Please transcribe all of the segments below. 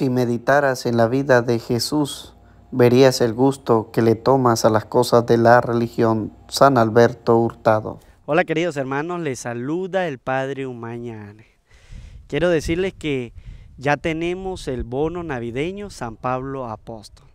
Si meditaras en la vida de Jesús, verías el gusto que le tomas a las cosas de la religión. San Alberto Hurtado. Hola queridos hermanos, les saluda el Padre Humañane. Quiero decirles que ya tenemos el bono navideño San Pablo Apóstol.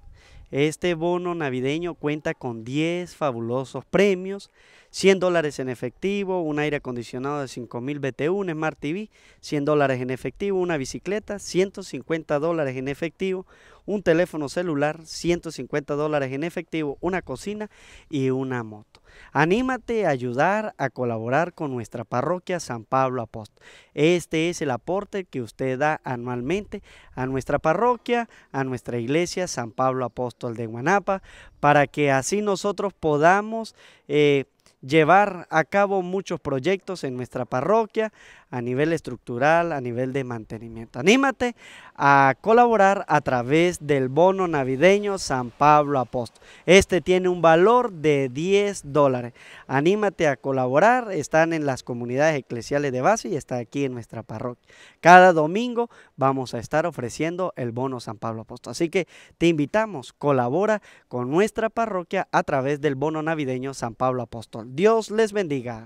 Este bono navideño cuenta con 10 fabulosos premios 100 dólares en efectivo, un aire acondicionado de 5000 BTU, un Smart TV, 100 dólares en efectivo, una bicicleta, 150 dólares en efectivo, un teléfono celular, 150 dólares en efectivo, una cocina y una moto. Anímate a ayudar a colaborar con nuestra parroquia San Pablo Apóstol. Este es el aporte que usted da anualmente a nuestra parroquia, a nuestra iglesia San Pablo Apóstol de Guanapa, para que así nosotros podamos eh, llevar a cabo muchos proyectos en nuestra parroquia, a nivel estructural, a nivel de mantenimiento. Anímate a colaborar a través del bono navideño San Pablo Apóstol. Este tiene un valor de 10 dólares. Anímate a colaborar, están en las comunidades eclesiales de base y está aquí en nuestra parroquia. Cada domingo vamos a estar ofreciendo el bono San Pablo Apóstol. Así que te invitamos, colabora con nuestra parroquia a través del bono navideño San Pablo Apóstol. Dios les bendiga.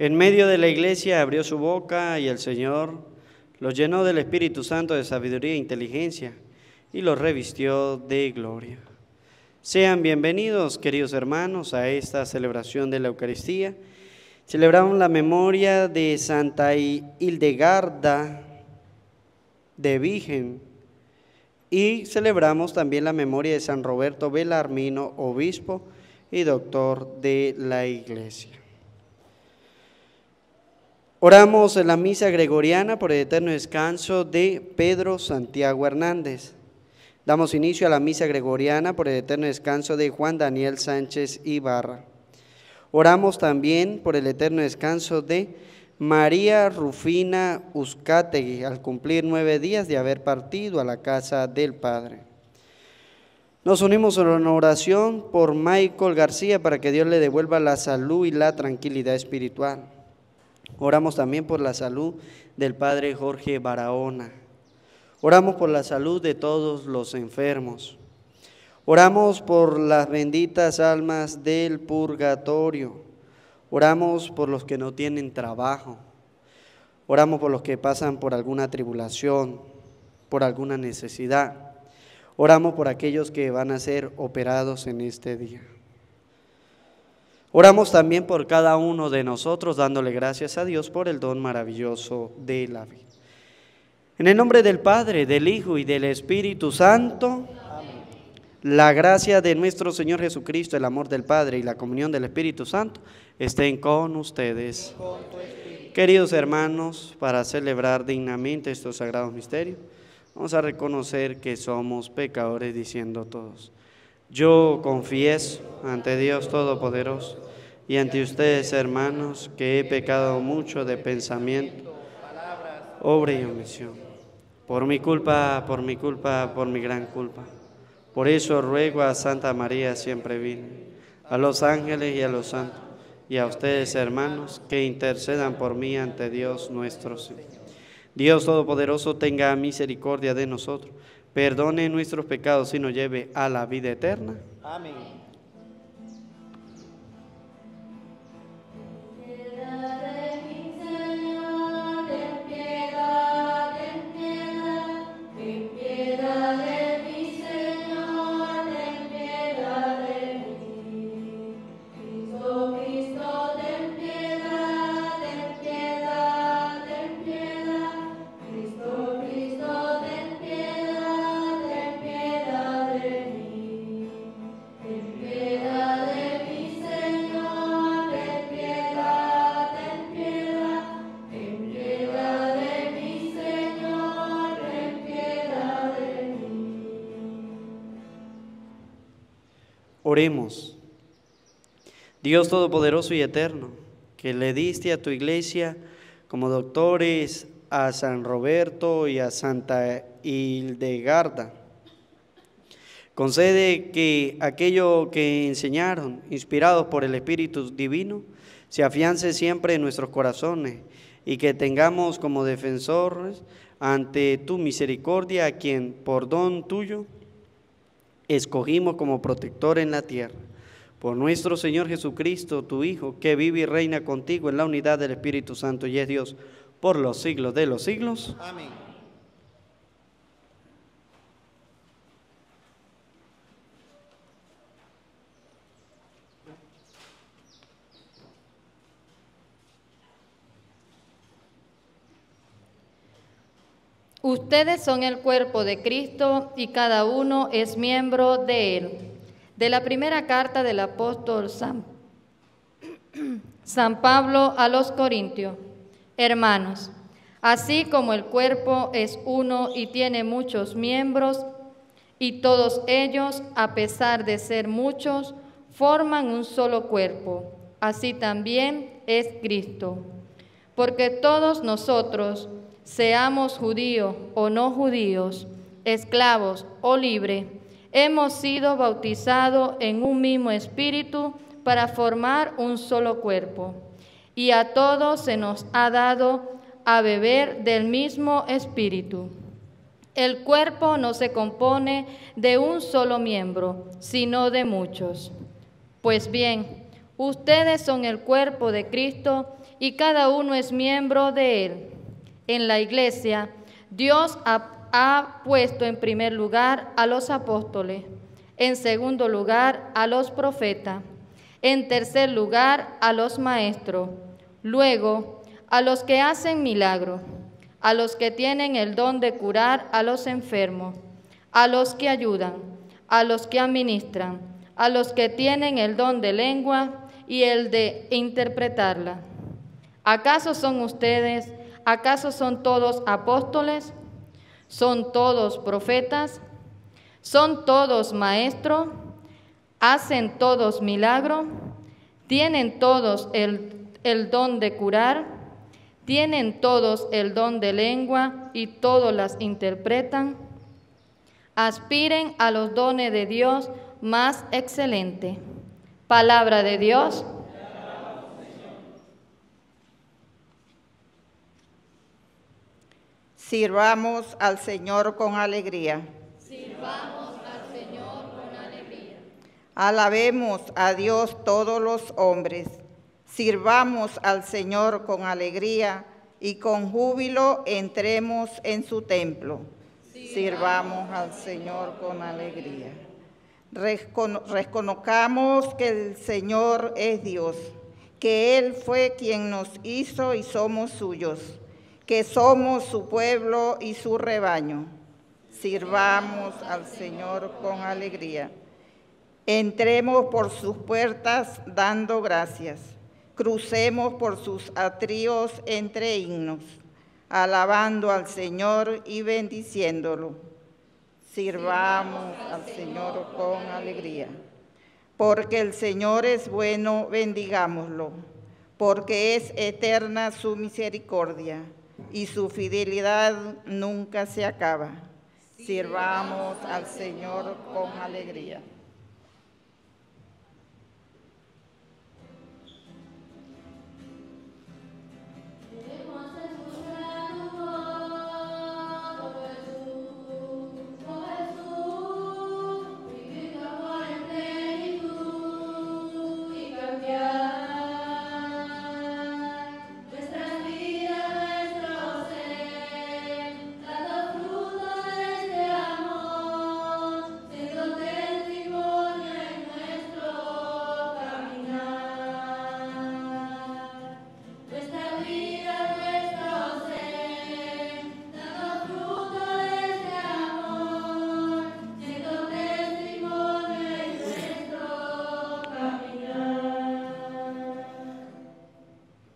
En medio de la iglesia abrió su boca y el Señor los llenó del Espíritu Santo de sabiduría e inteligencia y los revistió de gloria. Sean bienvenidos, queridos hermanos, a esta celebración de la Eucaristía. Celebramos la memoria de Santa Hildegarda de Virgen y celebramos también la memoria de San Roberto Belarmino, obispo y doctor de la Iglesia. Oramos en la misa gregoriana por el eterno descanso de Pedro Santiago Hernández. Damos inicio a la misa gregoriana por el eterno descanso de Juan Daniel Sánchez Ibarra. Oramos también por el eterno descanso de María Rufina Uzcategui, al cumplir nueve días de haber partido a la casa del Padre. Nos unimos en oración por Michael García para que Dios le devuelva la salud y la tranquilidad espiritual. Oramos también por la salud del Padre Jorge Barahona. Oramos por la salud de todos los enfermos. Oramos por las benditas almas del purgatorio. Oramos por los que no tienen trabajo. Oramos por los que pasan por alguna tribulación, por alguna necesidad. Oramos por aquellos que van a ser operados en este día. Oramos también por cada uno de nosotros, dándole gracias a Dios por el don maravilloso de la vida. En el nombre del Padre, del Hijo y del Espíritu Santo, la gracia de nuestro Señor Jesucristo, el amor del Padre y la comunión del Espíritu Santo estén con ustedes. Queridos hermanos, para celebrar dignamente estos sagrados misterios, vamos a reconocer que somos pecadores diciendo todos. Yo confieso ante Dios Todopoderoso y ante ustedes, hermanos, que he pecado mucho de pensamiento, obra y omisión. Por mi culpa, por mi culpa, por mi gran culpa. Por eso ruego a Santa María siempre viva, a los ángeles y a los santos, y a ustedes, hermanos, que intercedan por mí ante Dios nuestro Señor. Dios Todopoderoso tenga misericordia de nosotros perdone nuestros pecados y nos lleve a la vida eterna. Amén. Dios Todopoderoso y Eterno, que le diste a tu iglesia como doctores a San Roberto y a Santa Hildegarda. Concede que aquello que enseñaron, inspirados por el Espíritu Divino, se afiance siempre en nuestros corazones y que tengamos como defensores ante tu misericordia a quien por don tuyo escogimos como protector en la tierra. Por nuestro Señor Jesucristo, tu Hijo, que vive y reina contigo en la unidad del Espíritu Santo y es Dios por los siglos de los siglos. Amén. Ustedes son el cuerpo de Cristo y cada uno es miembro de él de la primera carta del apóstol San, Pablo a los Corintios. Hermanos, así como el cuerpo es uno y tiene muchos miembros, y todos ellos, a pesar de ser muchos, forman un solo cuerpo. Así también es Cristo. Porque todos nosotros, seamos judíos o no judíos, esclavos o libres, hemos sido bautizados en un mismo espíritu para formar un solo cuerpo. Y a todos se nos ha dado a beber del mismo espíritu. El cuerpo no se compone de un solo miembro, sino de muchos. Pues bien, ustedes son el cuerpo de Cristo y cada uno es miembro de él. En la iglesia, Dios ha ha puesto en primer lugar a los apóstoles, en segundo lugar a los profetas, en tercer lugar a los maestros, luego a los que hacen milagros, a los que tienen el don de curar a los enfermos, a los que ayudan, a los que administran, a los que tienen el don de lengua y el de interpretarla. ¿Acaso son ustedes, acaso son todos apóstoles? son todos profetas, son todos maestro, hacen todos milagro, tienen todos el, el don de curar, tienen todos el don de lengua y todos las interpretan. Aspiren a los dones de Dios más excelente. Palabra de Dios. Sirvamos al Señor con alegría. Sirvamos al Señor con alegría. Alabemos a Dios todos los hombres. Sirvamos al Señor con alegría y con júbilo entremos en su templo. Sirvamos al Señor con alegría. Reconocamos reconozcamos que el Señor es Dios, que Él fue quien nos hizo y somos suyos que somos su pueblo y su rebaño. Sirvamos al Señor con alegría. Entremos por sus puertas dando gracias. Crucemos por sus atríos entre himnos, alabando al Señor y bendiciéndolo. Sirvamos al Señor con alegría. Porque el Señor es bueno, bendigámoslo, porque es eterna su misericordia y su fidelidad nunca se acaba. Sirvamos al Señor con alegría.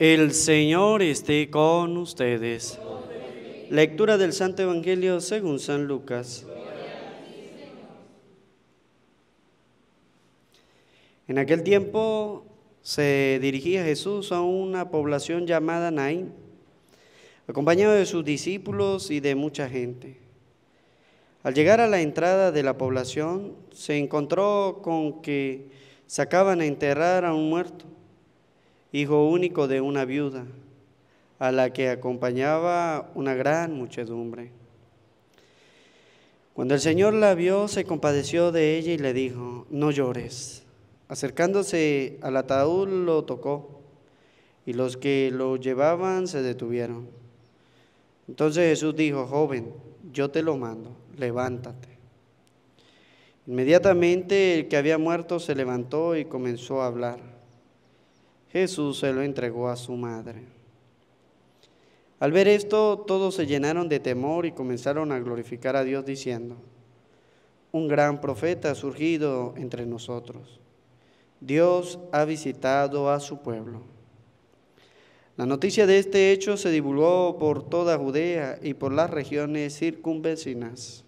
El Señor esté con ustedes. Lectura del Santo Evangelio según San Lucas. En aquel tiempo se dirigía Jesús a una población llamada Naín, acompañado de sus discípulos y de mucha gente. Al llegar a la entrada de la población, se encontró con que sacaban a enterrar a un muerto hijo único de una viuda, a la que acompañaba una gran muchedumbre. Cuando el Señor la vio, se compadeció de ella y le dijo, no llores. Acercándose al ataúd lo tocó, y los que lo llevaban se detuvieron. Entonces Jesús dijo, joven, yo te lo mando, levántate. Inmediatamente el que había muerto se levantó y comenzó a hablar Jesús se lo entregó a su madre. Al ver esto, todos se llenaron de temor y comenzaron a glorificar a Dios diciendo, un gran profeta ha surgido entre nosotros. Dios ha visitado a su pueblo. La noticia de este hecho se divulgó por toda Judea y por las regiones circunvecinas.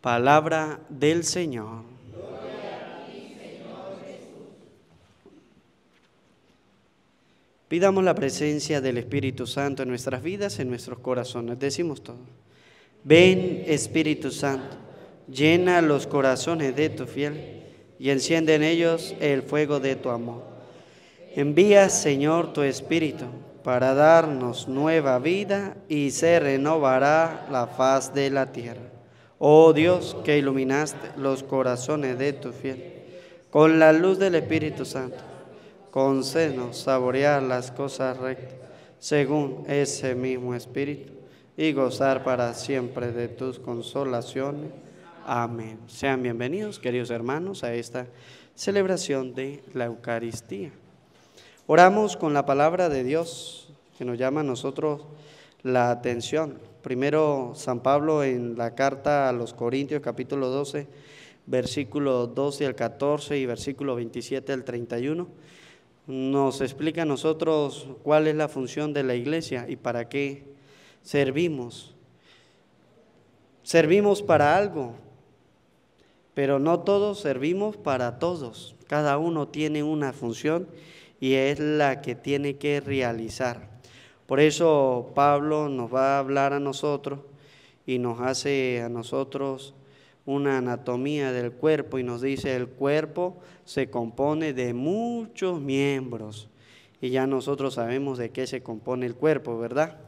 Palabra del Señor. Pidamos la presencia del Espíritu Santo en nuestras vidas, en nuestros corazones. Decimos todo. Ven Espíritu Santo, llena los corazones de tu fiel y enciende en ellos el fuego de tu amor. Envía, Señor, tu Espíritu para darnos nueva vida y se renovará la faz de la tierra. Oh Dios, que iluminaste los corazones de tu fiel con la luz del Espíritu Santo con saborear las cosas rectas, según ese mismo espíritu, y gozar para siempre de tus consolaciones. Amén. Sean bienvenidos, queridos hermanos, a esta celebración de la Eucaristía. Oramos con la palabra de Dios que nos llama a nosotros la atención. Primero, San Pablo en la carta a los Corintios, capítulo 12, versículo 12 al 14 y versículo 27 al 31 nos explica a nosotros cuál es la función de la iglesia y para qué servimos. Servimos para algo, pero no todos servimos para todos. Cada uno tiene una función y es la que tiene que realizar. Por eso Pablo nos va a hablar a nosotros y nos hace a nosotros una anatomía del cuerpo y nos dice el cuerpo se compone de muchos miembros. Y ya nosotros sabemos de qué se compone el cuerpo, ¿verdad?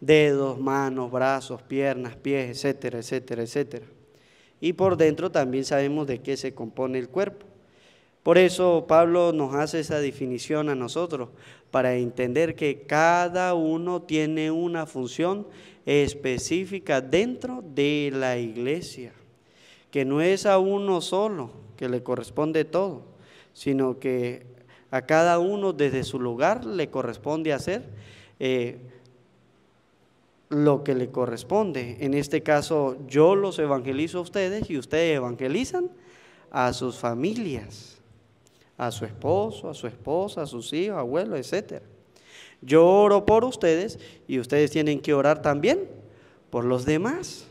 Dedos, manos, brazos, piernas, pies, etcétera, etcétera, etcétera. Y por dentro también sabemos de qué se compone el cuerpo. Por eso Pablo nos hace esa definición a nosotros, para entender que cada uno tiene una función específica dentro de la iglesia que no es a uno solo que le corresponde todo, sino que a cada uno desde su lugar le corresponde hacer eh, lo que le corresponde. En este caso, yo los evangelizo a ustedes y ustedes evangelizan a sus familias, a su esposo, a su esposa, a sus hijos, abuelos, etcétera. Yo oro por ustedes y ustedes tienen que orar también por los demás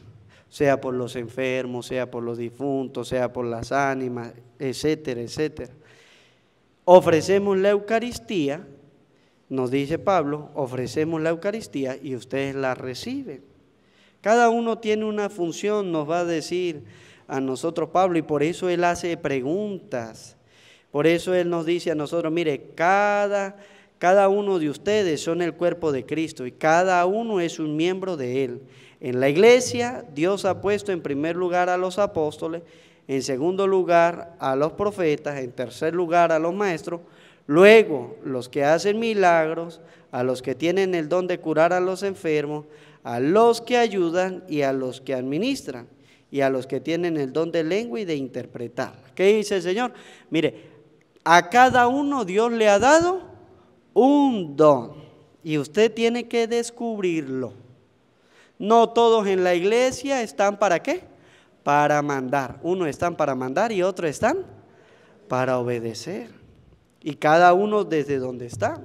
sea por los enfermos, sea por los difuntos, sea por las ánimas, etcétera, etcétera. Ofrecemos la Eucaristía, nos dice Pablo, ofrecemos la Eucaristía y ustedes la reciben. Cada uno tiene una función, nos va a decir a nosotros Pablo, y por eso él hace preguntas. Por eso él nos dice a nosotros, mire, cada, cada uno de ustedes son el cuerpo de Cristo y cada uno es un miembro de él. En la iglesia Dios ha puesto en primer lugar a los apóstoles, en segundo lugar a los profetas, en tercer lugar a los maestros, luego los que hacen milagros, a los que tienen el don de curar a los enfermos, a los que ayudan y a los que administran, y a los que tienen el don de lengua y de interpretar. ¿Qué dice el Señor? Mire, a cada uno Dios le ha dado un don y usted tiene que descubrirlo. No todos en la iglesia están para qué? Para mandar. uno están para mandar y otro están para obedecer. Y cada uno desde donde está.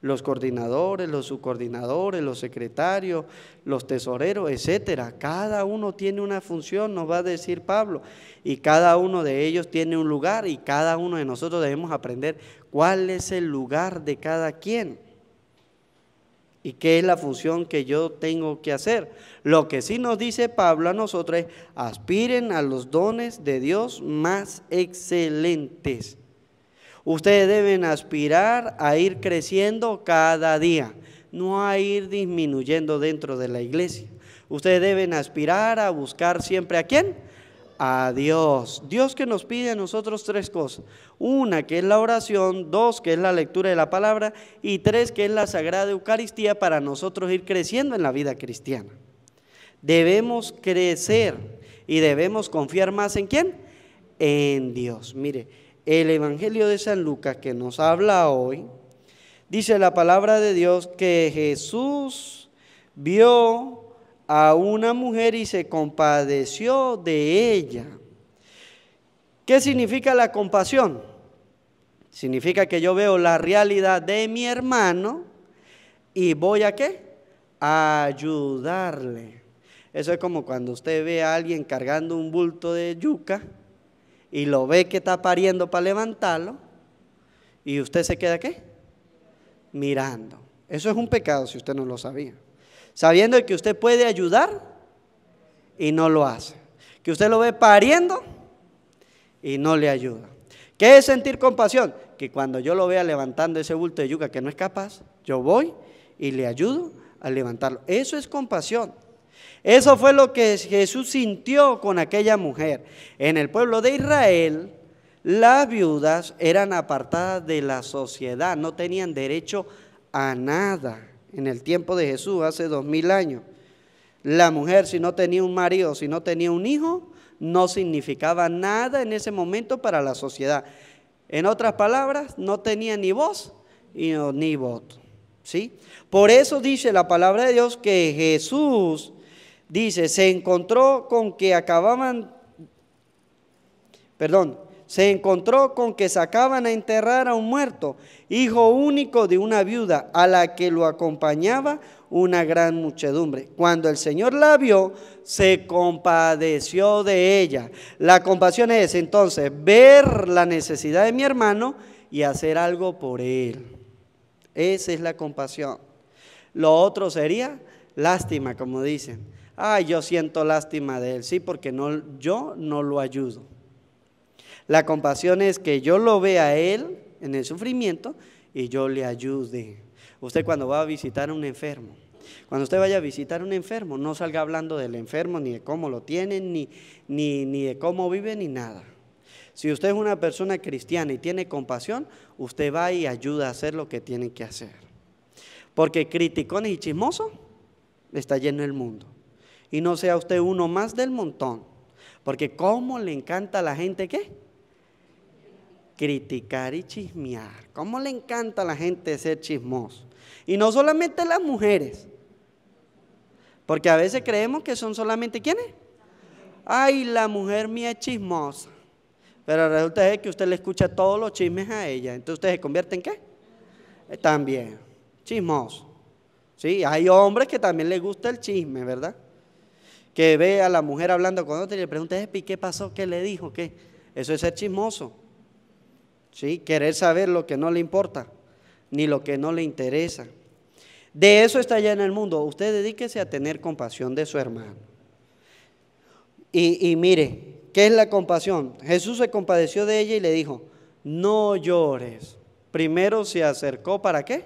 Los coordinadores, los subcoordinadores, los secretarios, los tesoreros, etcétera. Cada uno tiene una función, nos va a decir Pablo, y cada uno de ellos tiene un lugar y cada uno de nosotros debemos aprender cuál es el lugar de cada quien y qué es la función que yo tengo que hacer. Lo que sí nos dice Pablo a nosotros es, aspiren a los dones de Dios más excelentes. Ustedes deben aspirar a ir creciendo cada día, no a ir disminuyendo dentro de la iglesia. Ustedes deben aspirar a buscar siempre a quién? a Dios. Dios que nos pide a nosotros tres cosas. Una que es la oración, dos que es la lectura de la palabra y tres que es la Sagrada Eucaristía para nosotros ir creciendo en la vida cristiana. Debemos crecer y debemos confiar más en quién? En Dios. Mire, el Evangelio de San Lucas que nos habla hoy, dice la palabra de Dios que Jesús vio a una mujer y se compadeció de ella. ¿Qué significa la compasión? Significa que yo veo la realidad de mi hermano y voy a qué? A ayudarle. Eso es como cuando usted ve a alguien cargando un bulto de yuca y lo ve que está pariendo para levantarlo y usted se queda qué? Mirando. Eso es un pecado si usted no lo sabía sabiendo que usted puede ayudar y no lo hace. Que usted lo ve pariendo y no le ayuda. ¿Qué es sentir compasión? Que cuando yo lo vea levantando ese bulto de yuca que no es capaz, yo voy y le ayudo a levantarlo. Eso es compasión. Eso fue lo que Jesús sintió con aquella mujer. En el pueblo de Israel, las viudas eran apartadas de la sociedad, no tenían derecho a nada en el tiempo de Jesús, hace dos mil años. La mujer, si no tenía un marido, si no tenía un hijo, no significaba nada en ese momento para la sociedad. En otras palabras, no tenía ni voz ni voto. ¿sí? Por eso dice la palabra de Dios que Jesús, dice, se encontró con que acababan, perdón, se encontró con que sacaban a enterrar a un muerto, hijo único de una viuda, a la que lo acompañaba una gran muchedumbre. Cuando el Señor la vio, se compadeció de ella. La compasión es entonces ver la necesidad de mi hermano y hacer algo por él. Esa es la compasión. Lo otro sería lástima, como dicen. Ay, yo siento lástima de él, sí, porque no, yo no lo ayudo. La compasión es que yo lo vea a él en el sufrimiento y yo le ayude. Usted cuando va a visitar a un enfermo, cuando usted vaya a visitar a un enfermo, no salga hablando del enfermo, ni de cómo lo tiene, ni, de cómo vive, ni nada. Si usted es una persona cristiana y tiene compasión, usted va y ayuda a hacer lo que tiene que hacer. Porque criticón y chismoso está lleno el mundo. Y no sea usted uno más del montón. Porque cómo le encanta a la gente qué criticar y chismear. ¿Cómo le encanta a la gente ser chismoso? Y no solamente las mujeres, porque a veces creemos que son solamente quiénes. Ay, la mujer mía es chismosa. Pero resulta que usted le escucha todos los chismes a ella. Entonces usted se convierte en qué? Eh, también, chismoso. Sí, hay hombres que también les gusta el chisme, ¿verdad? Que ve a la mujer hablando con otra y le pregunta, ¿qué pasó? ¿Qué le dijo? ¿Qué? Eso es ser chismoso. Querer saber lo que no le importa, ni lo que no le interesa. De eso está ya en el mundo. Usted dedíquese a tener compasión de su hermano. Y, y mire, ¿qué es la compasión? Jesús se compadeció de ella y le dijo, no llores. Primero se acercó para qué?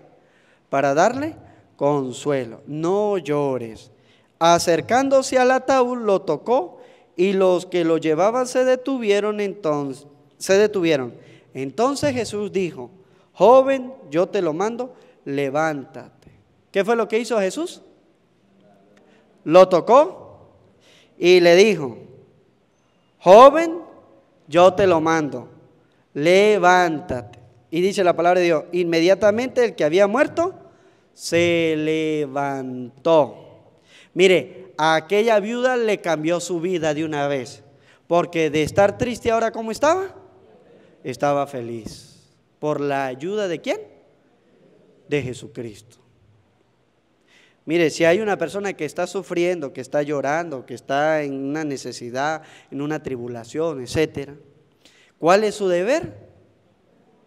Para darle consuelo. No llores. Acercándose al ataúd lo tocó y los que lo llevaban se detuvieron entonces, se detuvieron. Entonces Jesús dijo, joven, yo te lo mando, levántate. ¿Qué fue lo que hizo Jesús? Lo tocó y le dijo, joven, yo te lo mando, levántate. Y dice la palabra de Dios, inmediatamente el que había muerto se levantó. Mire, a aquella viuda le cambió su vida de una vez, porque de estar triste ahora como estaba, estaba feliz. ¿Por la ayuda de quién? De Jesucristo. Mire, si hay una persona que está sufriendo, que está llorando, que está en una necesidad, en una tribulación, etcétera, ¿cuál es su deber?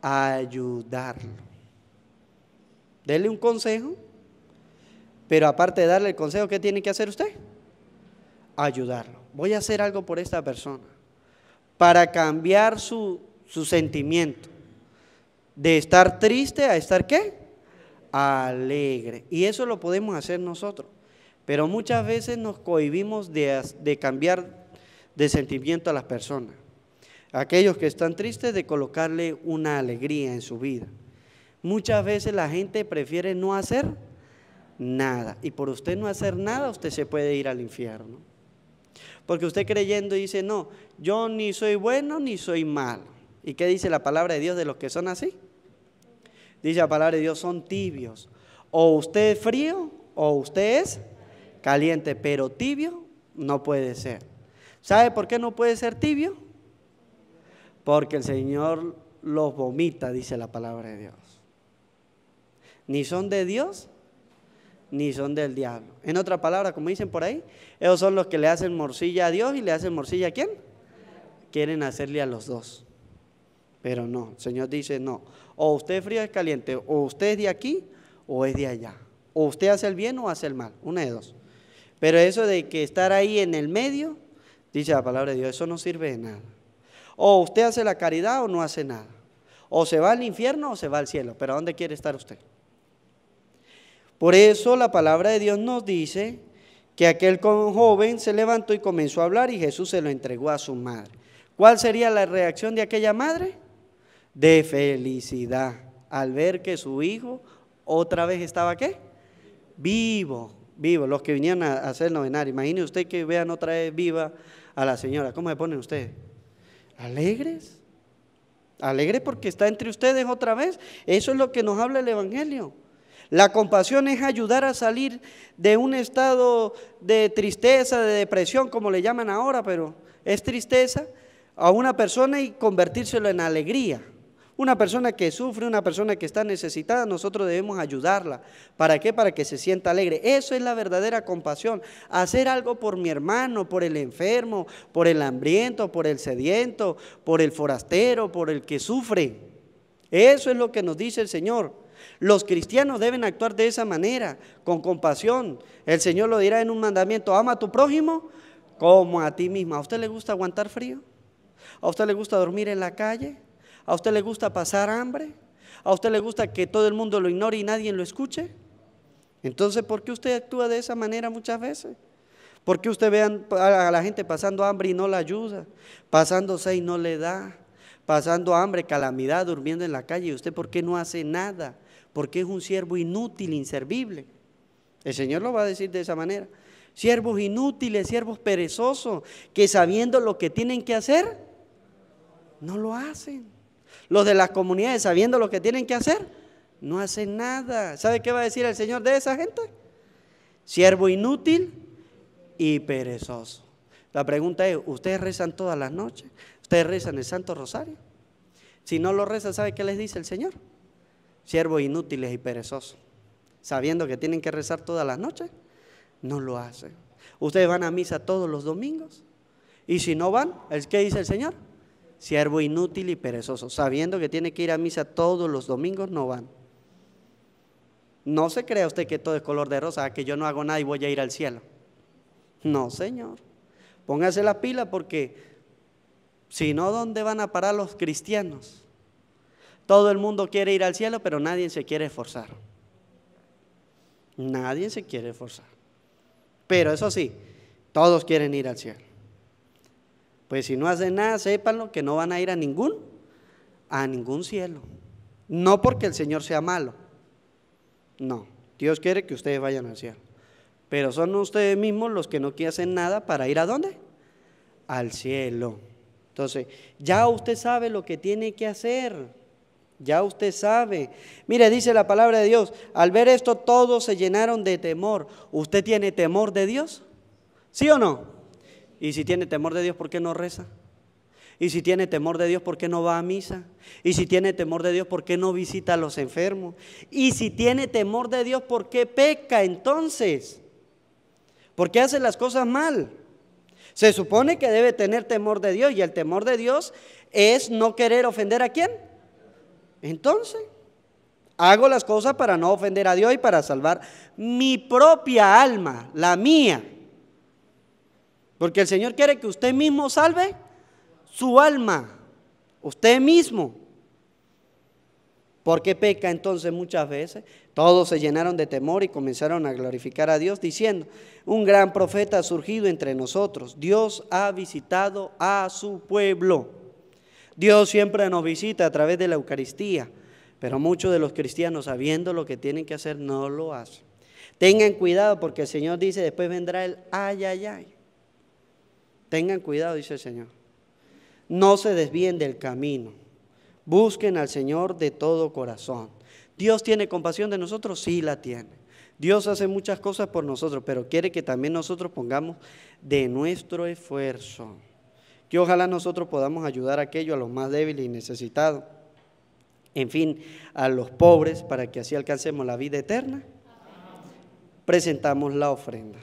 Ayudarlo. Dele un consejo, pero aparte de darle el consejo, ¿qué tiene que hacer usted? Ayudarlo. Voy a hacer algo por esta persona para cambiar su su sentimiento. De estar triste a estar qué? Alegre. Y eso lo podemos hacer nosotros. Pero muchas veces nos cohibimos de, de cambiar de sentimiento a las personas. Aquellos que están tristes de colocarle una alegría en su vida. Muchas veces la gente prefiere no hacer nada. Y por usted no hacer nada, usted se puede ir al infierno. Porque usted creyendo dice, no, yo ni soy bueno ni soy malo. ¿Y qué dice la palabra de Dios de los que son así? Dice la palabra de Dios, son tibios. O usted es frío o usted es caliente, pero tibio no puede ser. ¿Sabe por qué no puede ser tibio? Porque el Señor los vomita, dice la palabra de Dios. Ni son de Dios, ni son del diablo. En otra palabra, como dicen por ahí, ellos son los que le hacen morcilla a Dios y le hacen morcilla a quién. Quieren hacerle a los dos. Pero no, el Señor dice, no, o usted es frío es caliente, o usted es de aquí o es de allá. O usted hace el bien o hace el mal, una de dos. Pero eso de que estar ahí en el medio, dice la palabra de Dios, eso no sirve de nada. O usted hace la caridad o no hace nada. O se va al infierno o se va al cielo, pero ¿a dónde quiere estar usted? Por eso la palabra de Dios nos dice que aquel joven se levantó y comenzó a hablar y Jesús se lo entregó a su madre. ¿Cuál sería la reacción de aquella madre? de felicidad al ver que su hijo otra vez estaba qué? Vivo, vivo, los que venían a hacer novenario. Imagine usted que vean otra vez viva a la señora. ¿Cómo se ponen ustedes? ¿Alegres? Alegres porque está entre ustedes otra vez. Eso es lo que nos habla el Evangelio. La compasión es ayudar a salir de un estado de tristeza, de depresión, como le llaman ahora, pero es tristeza, a una persona y convertírselo en alegría. Una persona que sufre, una persona que está necesitada, nosotros debemos ayudarla. ¿Para qué? Para que se sienta alegre. Eso es la verdadera compasión. Hacer algo por mi hermano, por el enfermo, por el hambriento, por el sediento, por el forastero, por el que sufre. Eso es lo que nos dice el Señor. Los cristianos deben actuar de esa manera, con compasión. El Señor lo dirá en un mandamiento, ama a tu prójimo como a ti mismo. ¿A usted le gusta aguantar frío? ¿A usted le gusta dormir en la calle? ¿A usted le gusta pasar hambre? ¿A usted le gusta que todo el mundo lo ignore y nadie lo escuche? Entonces, ¿por qué usted actúa de esa manera muchas veces? ¿Por qué usted ve a la gente pasando hambre y no la ayuda? pasándose y no le da. Pasando hambre, calamidad, durmiendo en la calle. ¿Y usted por qué no hace nada? Porque es un siervo inútil, inservible. El Señor lo va a decir de esa manera. Siervos inútiles, siervos perezosos, que sabiendo lo que tienen que hacer, no lo hacen. Los de las comunidades, sabiendo lo que tienen que hacer, no hacen nada. ¿Sabe qué va a decir el Señor de esa gente? Siervo inútil y perezoso. La pregunta es, ¿ustedes rezan todas las noches? ¿Ustedes rezan el Santo Rosario? Si no lo rezan, ¿sabe qué les dice el Señor? Siervos inútiles y perezosos. Sabiendo que tienen que rezar todas las noches, no lo hacen. Ustedes van a misa todos los domingos. Y si no van, ¿qué dice el Señor? siervo inútil y perezoso, sabiendo que tiene que ir a misa todos los domingos, no van. No se crea usted que todo es color de rosa, que yo no hago nada y voy a ir al cielo. No, Señor. Póngase la pila porque si no, ¿dónde van a parar los cristianos? Todo el mundo quiere ir al cielo, pero nadie se quiere esforzar. Nadie se quiere esforzar. Pero eso sí, todos quieren ir al cielo. Pues si no hacen nada, sépanlo que no van a ir a ningún, a ningún cielo. No porque el Señor sea malo. No, Dios quiere que ustedes vayan al cielo. Pero son ustedes mismos los que no quieren hacer nada para ir a dónde? Al cielo. Entonces, ya usted sabe lo que tiene que hacer. Ya usted sabe. Mire, dice la palabra de Dios, al ver esto todos se llenaron de temor. ¿Usted tiene temor de Dios? ¿Sí o no? Y si tiene temor de Dios, ¿por qué no reza? Y si tiene temor de Dios, ¿por qué no va a misa? Y si tiene temor de Dios, ¿por qué no visita a los enfermos? Y si tiene temor de Dios, ¿por qué peca entonces? ¿Por qué hace las cosas mal? Se supone que debe tener temor de Dios y el temor de Dios es no querer ofender a quién. Entonces, hago las cosas para no ofender a Dios y para salvar mi propia alma, la mía. Porque el Señor quiere que usted mismo salve su alma, usted mismo. ¿Por qué peca entonces muchas veces? Todos se llenaron de temor y comenzaron a glorificar a Dios diciendo, un gran profeta ha surgido entre nosotros, Dios ha visitado a su pueblo. Dios siempre nos visita a través de la Eucaristía, pero muchos de los cristianos sabiendo lo que tienen que hacer no lo hacen. Tengan cuidado porque el Señor dice, después vendrá el ay, ay, ay. Tengan cuidado, dice el Señor. No se desvíen del camino. Busquen al Señor de todo corazón. ¿Dios tiene compasión de nosotros? Sí la tiene. Dios hace muchas cosas por nosotros, pero quiere que también nosotros pongamos de nuestro esfuerzo. Que ojalá nosotros podamos ayudar a aquello, a los más débiles y necesitados. En fin, a los pobres, para que así alcancemos la vida eterna. Presentamos la ofrenda.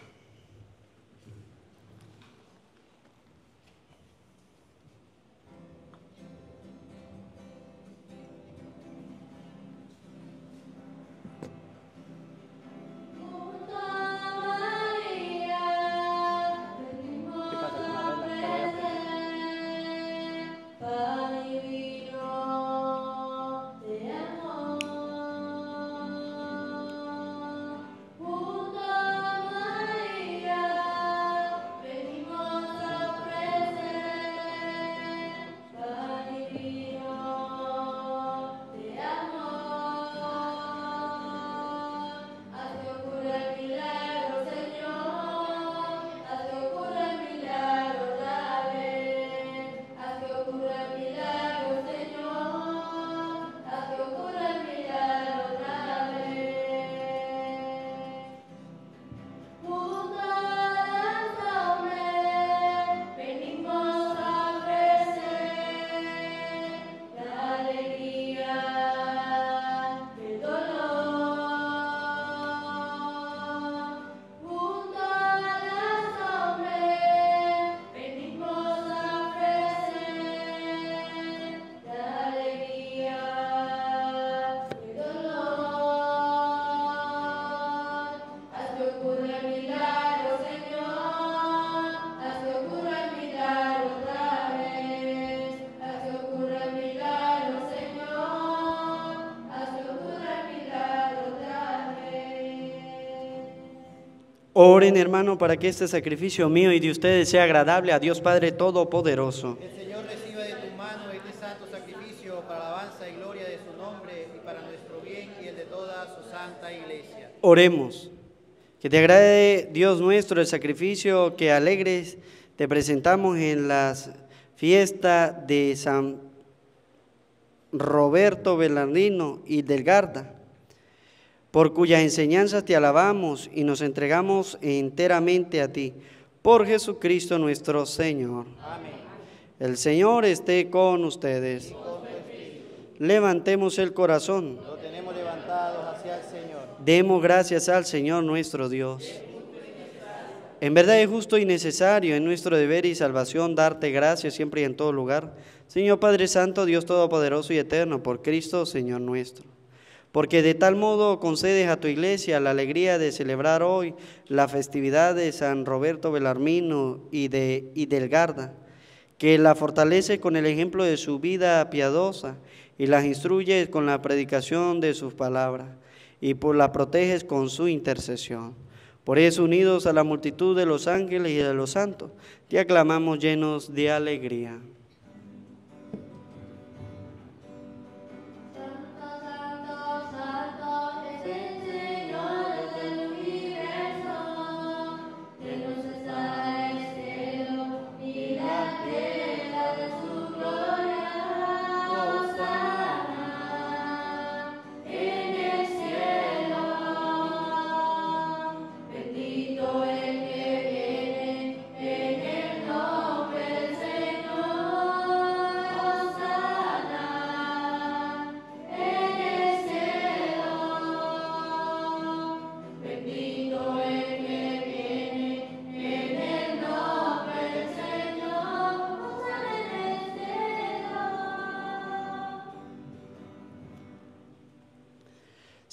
Oren, hermano, para que este sacrificio mío y de ustedes sea agradable a Dios Padre Todopoderoso. El Señor reciba de tu mano este santo sacrificio para alabanza y gloria de su nombre y para nuestro bien y el de toda su santa iglesia. Oremos. Que te agrade, Dios nuestro, el sacrificio que alegres te presentamos en las fiestas de San Roberto Belardino y Garda por cuyas enseñanzas te alabamos y nos entregamos enteramente a ti, por Jesucristo nuestro Señor. Amén. El Señor esté con ustedes. Levantemos el corazón. Lo tenemos levantado hacia el Señor. Demos gracias al Señor nuestro Dios. En verdad es justo y necesario en nuestro deber y salvación darte gracias siempre y en todo lugar. Señor Padre Santo, Dios Todopoderoso y Eterno, por Cristo, Señor nuestro porque de tal modo concedes a tu iglesia la alegría de celebrar hoy la festividad de San Roberto Belarmino y de y del Garda, que la fortalece con el ejemplo de su vida piadosa y las instruye con la predicación de sus palabras y por la proteges con su intercesión. Por eso, unidos a la multitud de los ángeles y de los santos, te aclamamos llenos de alegría.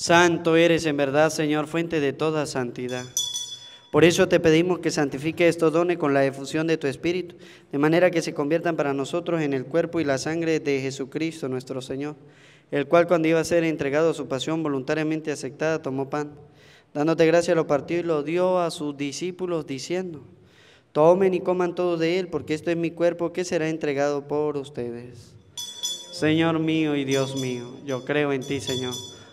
Santo eres en verdad, Señor, fuente de toda santidad. Por eso te pedimos que santifique estos dones con la efusión de tu Espíritu, de manera que se conviertan para nosotros en el cuerpo y la sangre de Jesucristo nuestro Señor, el cual cuando iba a ser entregado a su pasión voluntariamente aceptada, tomó pan. Dándote gracias lo partió y lo dio a sus discípulos diciendo, tomen y coman todo de él, porque esto es mi cuerpo que será entregado por ustedes. Señor mío y Dios mío, yo creo en ti, Señor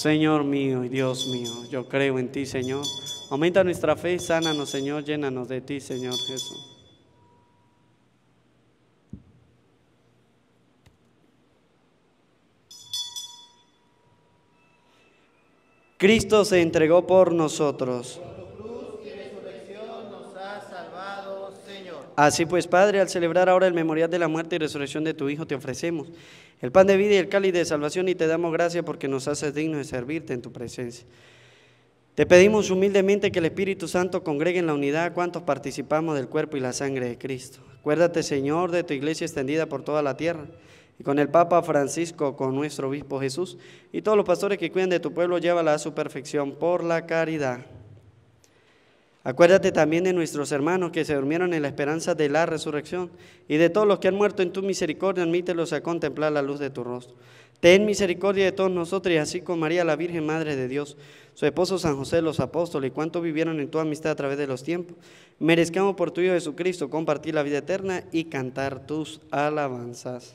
Señor mío y Dios mío, yo creo en ti, Señor. Aumenta nuestra fe, sánanos, Señor, llénanos de ti, Señor Jesús. Cristo se entregó por nosotros. Así pues, Padre, al celebrar ahora el memorial de la muerte y resurrección de tu Hijo, te ofrecemos el pan de vida y el cáliz de salvación y te damos gracias porque nos haces dignos de servirte en tu presencia. Te pedimos humildemente que el Espíritu Santo congregue en la unidad a cuantos participamos del cuerpo y la sangre de Cristo. Acuérdate, Señor, de tu iglesia extendida por toda la tierra y con el Papa Francisco, con nuestro obispo Jesús y todos los pastores que cuidan de tu pueblo, llévala a su perfección por la caridad. Acuérdate también de nuestros hermanos que se durmieron en la esperanza de la resurrección y de todos los que han muerto en tu misericordia, admítelos a contemplar la luz de tu rostro. Ten misericordia de todos nosotros y así con María la Virgen Madre de Dios, su esposo San José, los apóstoles, y cuántos vivieron en tu amistad a través de los tiempos. Merezcamos por tu Hijo Jesucristo compartir la vida eterna y cantar tus alabanzas.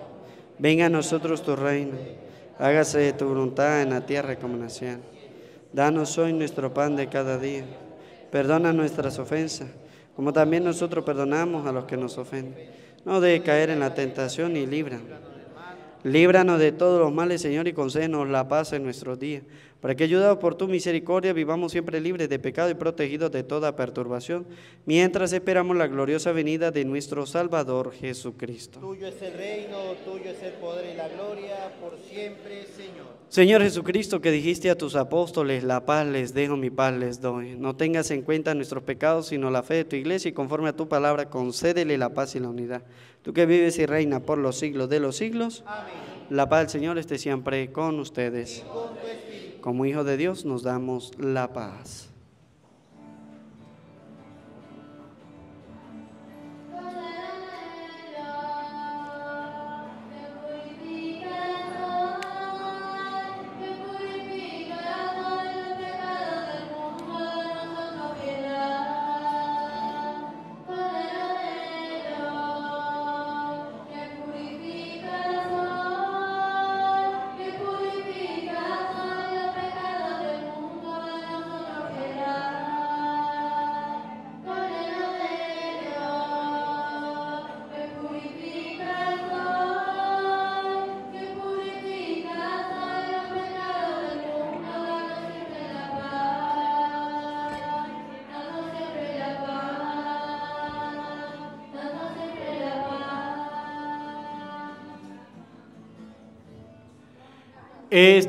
Venga a nosotros tu reino, hágase tu voluntad en la tierra como en el cielo. Danos hoy nuestro pan de cada día. Perdona nuestras ofensas, como también nosotros perdonamos a los que nos ofenden. No de caer en la tentación y líbranos. Líbranos de todos los males, Señor, y concédenos la paz en nuestros días para que ayudado por tu misericordia vivamos siempre libres de pecado y protegidos de toda perturbación, mientras esperamos la gloriosa venida de nuestro Salvador Jesucristo. Tuyo es el reino, tuyo es el poder y la gloria por siempre, Señor. Señor Jesucristo, que dijiste a tus apóstoles, la paz les dejo, mi paz les doy. No tengas en cuenta nuestros pecados, sino la fe de tu iglesia y conforme a tu palabra concédele la paz y la unidad. Tú que vives y reina por los siglos de los siglos. Amén. La paz del Señor esté siempre con ustedes como hijo de Dios nos damos la paz.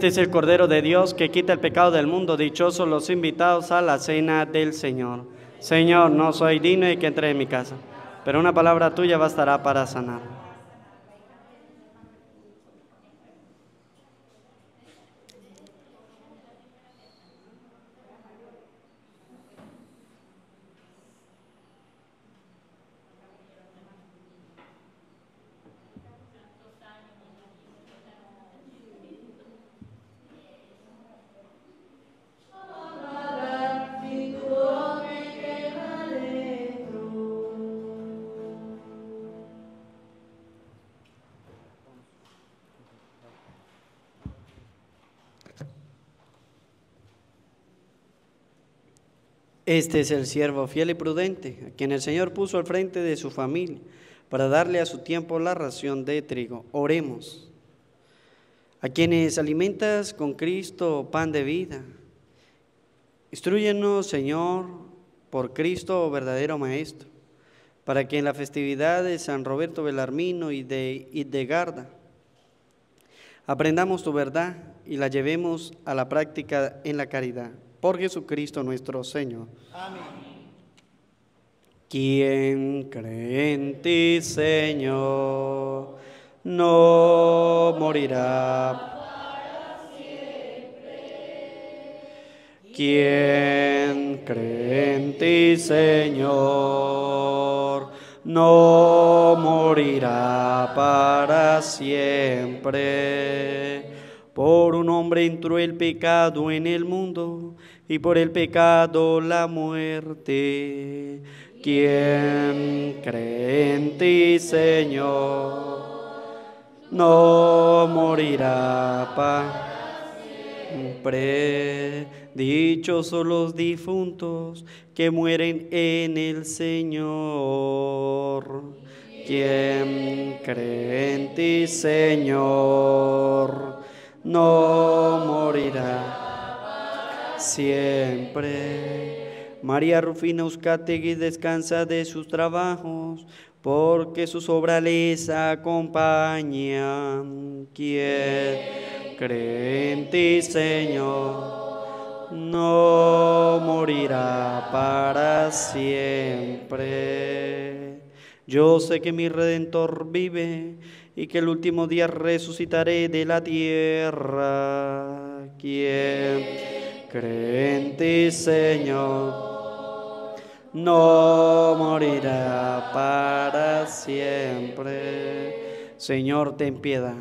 Este es el Cordero de Dios que quita el pecado del mundo. Dichosos los invitados a la cena del Señor. Señor, no soy digno de que entre en mi casa, pero una palabra tuya bastará para sanar. Este es el siervo fiel y prudente, a quien el Señor puso al frente de su familia, para darle a su tiempo la ración de trigo. Oremos. A quienes alimentas con Cristo pan de vida, instruyenos, Señor, por Cristo, oh verdadero Maestro, para que en la festividad de San Roberto Belarmino y de garda aprendamos tu verdad y la llevemos a la práctica en la caridad por Jesucristo nuestro Señor. Amén. Quien cree en ti, Señor, no morirá. Para siempre. Quien cree en ti, Señor, no morirá para siempre. Por un hombre entró el pecado en el mundo y por el pecado la muerte. Quien cree en ti, Señor, no morirá para siempre. son los difuntos que mueren en el Señor. Quien cree en ti, Señor, no morirá siempre. María Rufina Uzcategui descansa de sus trabajos, porque sus obras les acompañan. Quien cree en ti, Señor, no morirá para siempre. Yo sé que mi Redentor vive y que el último día resucitaré de la tierra. Quien Cree en ti, Señor, no morirá para siempre. Señor, ten piedad.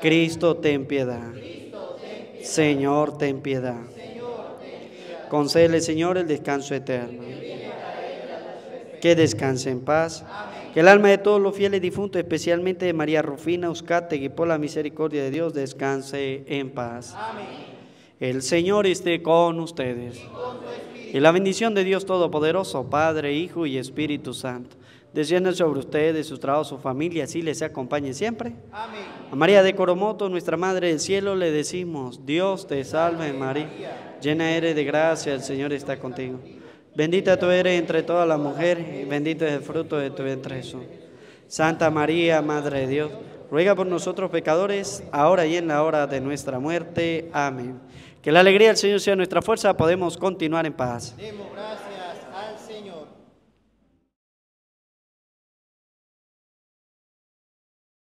Cristo, ten piedad. Señor, ten piedad. Concele, Señor, el descanso eterno. Que descanse en paz. Que el alma de todos los fieles difuntos, especialmente de María Rufina Euskate, que por la misericordia de Dios descanse en paz. Amén. El Señor esté con ustedes. Y, la bendición de Dios Todopoderoso, Padre, Hijo y Espíritu Santo, descienda sobre ustedes, sus trabajos, su familia, así les acompañe siempre. Amén. A María de Coromoto, nuestra Madre del Cielo, le decimos, Dios te salve María, llena eres de gracia, el Señor está contigo. Bendita tú eres entre todas las mujeres, y bendito es el fruto de tu vientre Jesús. Santa María, Madre de Dios, ruega por nosotros pecadores, ahora y en la hora de nuestra muerte. Amén. Que la alegría del Señor sea nuestra fuerza, podemos continuar en paz.